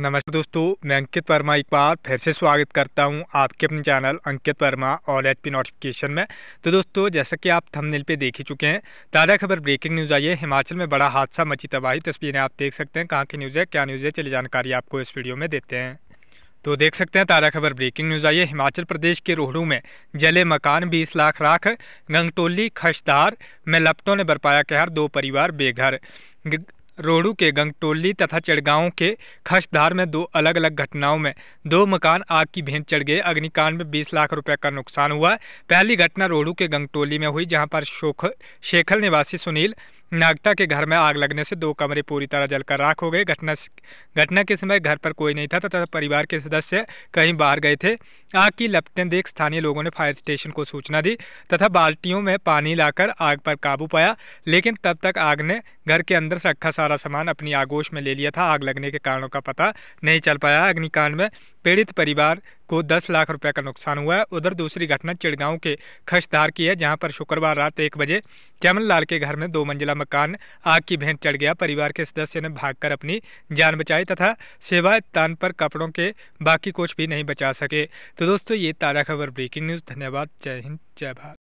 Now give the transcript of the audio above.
नमस्ते दोस्तों मैं अंकित वर्मा एक बार फिर से स्वागत करता हूं आपके अपने channel Ankit Verma all H P notification में तो दोस्तों जैसा कि आप थंबनेल पे देख ही चुके हैं ताज़ा खबर ब्रेकिंग न्यूज़ आई है हिमाचल में बड़ा हादसा मची तबाही तस्वीरें आप देख सकते हैं कहाँ की न्यूज़ है क्या न्यूज़ है चली जानकारी आपको इस वीडियो में देते हैं तो देख सकते हैं ताज़ा खबर ब्रेकिंग न्यूज़ आई है हिमाचल प्रदेश के रोहड़ू में जले मकान बीस लाख राख गंगटोली खशदार में लपटों ने बरपाया कहर दो परिवार बेघर रोडू के गंगटोली तथा चिड़गांव के खसधार में दो अलग अलग घटनाओं में दो मकान आग की भेंट चढ़ गए अग्निकांड में 20 लाख रुपए का नुकसान हुआ पहली घटना रोडू के गंगटोली में हुई जहां पर शोख शेखल निवासी सुनील नागटा के घर में आग लगने से दो कमरे पूरी तरह जलकर राख हो गए घटना घटना के समय घर पर कोई नहीं था तथा परिवार के सदस्य कहीं बाहर गए थे आग की लपटें देख स्थानीय लोगों ने फायर स्टेशन को सूचना दी तथा बाल्टियों में पानी लाकर आग पर काबू पाया लेकिन तब तक आग ने घर के अंदर रखा सारा सामान अपनी आगोश में ले लिया था आग लगने के कारणों का पता नहीं चल पाया अग्निकांड में पीड़ित परिवार को 10 लाख रुपए का नुकसान हुआ है उधर दूसरी घटना चिड़गांव के खशधार की है जहां पर शुक्रवार रात एक बजे चमन लाल के घर में दो मंजिला मकान आग की भेंट चढ़ गया परिवार के सदस्य ने भागकर अपनी जान बचाई तथा सेवाए तान पर कपड़ों के बाकी कुछ भी नहीं बचा सके तो दोस्तों ये ताज़ा खबर ब्रेकिंग न्यूज़ धन्यवाद जय हिंद जय भारत